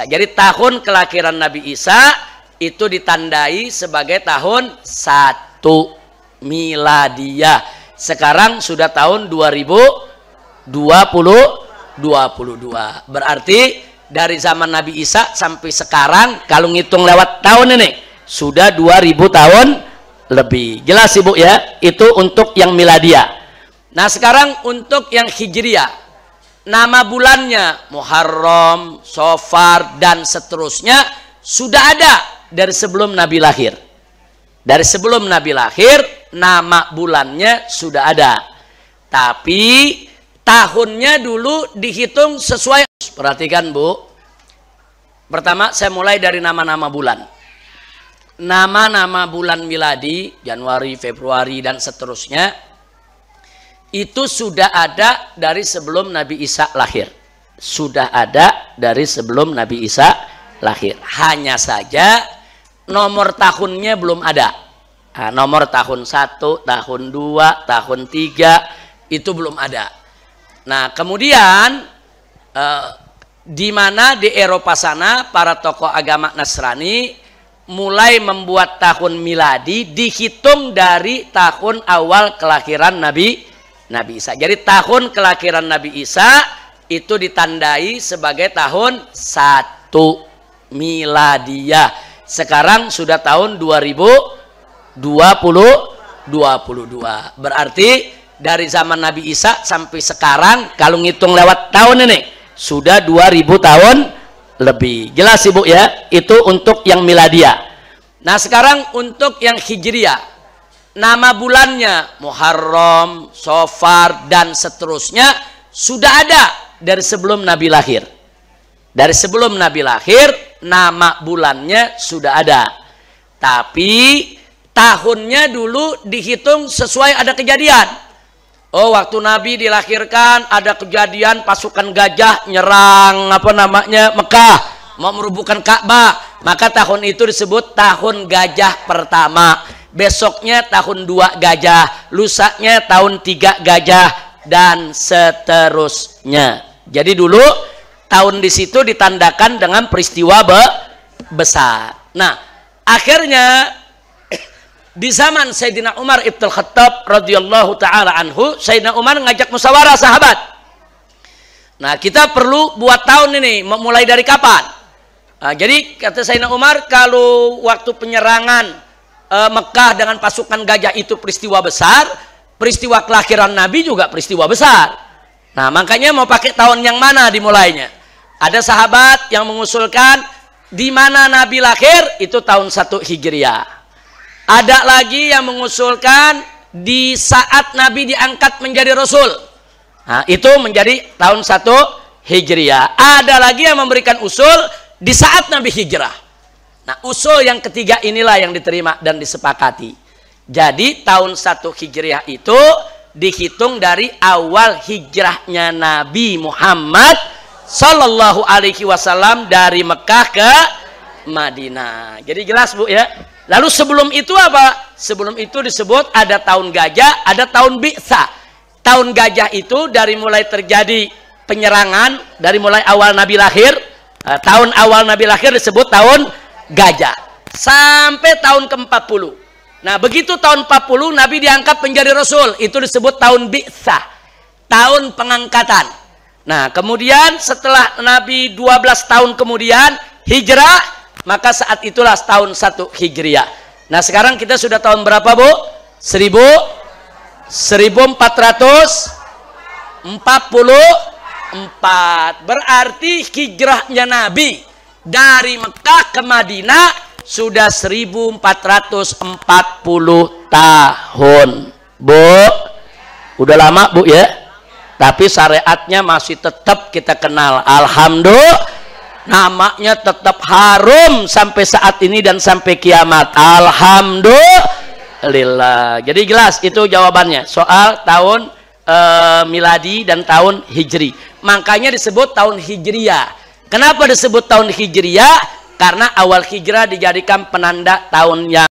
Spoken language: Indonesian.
Nah, jadi tahun kelahiran Nabi Isa itu ditandai sebagai tahun satu miladiah. Sekarang sudah tahun 2020 22. Berarti dari zaman Nabi Isa sampai sekarang kalau ngitung lewat tahun ini sudah 2000 tahun lebih. Jelas Ibu ya? Itu untuk yang miladiah. Nah, sekarang untuk yang hijriah nama bulannya Muharram, Sofar dan seterusnya sudah ada dari sebelum Nabi lahir. Dari sebelum Nabi lahir nama bulannya sudah ada. Tapi tahunnya dulu dihitung sesuai perhatikan Bu. Pertama saya mulai dari nama-nama bulan. Nama-nama bulan miladi Januari, Februari dan seterusnya itu sudah ada dari sebelum Nabi Isa lahir. Sudah ada dari sebelum Nabi Isa lahir. Hanya saja nomor tahunnya belum ada. Nah, nomor tahun 1, tahun 2, tahun 3 itu belum ada. Nah, kemudian eh, di mana di Eropa sana para tokoh agama Nasrani mulai membuat tahun miladi dihitung dari tahun awal kelahiran Nabi Nabi Isa. Jadi tahun kelahiran Nabi Isa itu ditandai sebagai tahun satu miladiah. Sekarang sudah tahun 2022. Berarti dari zaman Nabi Isa sampai sekarang kalau ngitung lewat tahun ini sudah 2000 tahun lebih. Jelas Ibu ya? Itu untuk yang miladiah. Nah, sekarang untuk yang hijriah nama bulannya Muharram, Sofar dan seterusnya sudah ada dari sebelum Nabi lahir. Dari sebelum Nabi lahir nama bulannya sudah ada. Tapi tahunnya dulu dihitung sesuai ada kejadian. Oh, waktu Nabi dilahirkan ada kejadian pasukan gajah nyerang apa namanya Mekah mau merubuhkan Ka'bah. Maka tahun itu disebut tahun gajah pertama besoknya tahun 2 gajah, lusaknya tahun 3 gajah dan seterusnya. Jadi dulu tahun di situ ditandakan dengan peristiwa be besar. Nah, akhirnya di zaman Sayyidina Umar Ibn Khattab radhiyallahu taala anhu, Sayyidina Umar ngajak musyawarah sahabat. Nah, kita perlu buat tahun ini mulai dari kapan? Nah, jadi kata Sayyidina Umar kalau waktu penyerangan e, Mekah dengan pasukan gajah itu peristiwa besar, peristiwa kelahiran Nabi juga peristiwa besar. Nah, makanya mau pakai tahun yang mana dimulainya? Ada sahabat yang mengusulkan di mana Nabi lahir itu tahun 1 Hijriah. Ada lagi yang mengusulkan di saat Nabi diangkat menjadi rasul. Nah, itu menjadi tahun 1 Hijriah. Ada lagi yang memberikan usul di saat Nabi hijrah. Nah, usul yang ketiga inilah yang diterima dan disepakati. Jadi, tahun satu Hijriah itu dihitung dari awal hijrahnya Nabi Muhammad Sallallahu Alaihi Wasallam dari Mekah ke Madinah. Jadi jelas bu ya. Lalu sebelum itu apa? Sebelum itu disebut ada tahun gajah, ada tahun bisa. Tahun gajah itu dari mulai terjadi penyerangan, dari mulai awal Nabi lahir, eh, tahun awal Nabi lahir disebut tahun gajah sampai tahun ke-40. Nah, begitu tahun 40 Nabi diangkat menjadi rasul, itu disebut tahun bitsa, tahun pengangkatan. Nah, kemudian setelah Nabi 12 tahun kemudian hijrah, maka saat itulah tahun 1 Hijriah. Nah, sekarang kita sudah tahun berapa, Bu? 1000 1444 berarti hijrahnya Nabi dari Mekah ke Madinah sudah 1440 tahun. Bu, udah lama Bu ya? Tapi syariatnya masih tetap kita kenal. Alhamdulillah namanya tetap harum sampai saat ini dan sampai kiamat. Alhamdulillah. Jadi jelas itu jawabannya soal tahun uh, miladi dan tahun hijri. Makanya disebut tahun hijriyah. Kenapa disebut tahun Hijriah? Karena awal hijrah dijadikan penanda tahun yang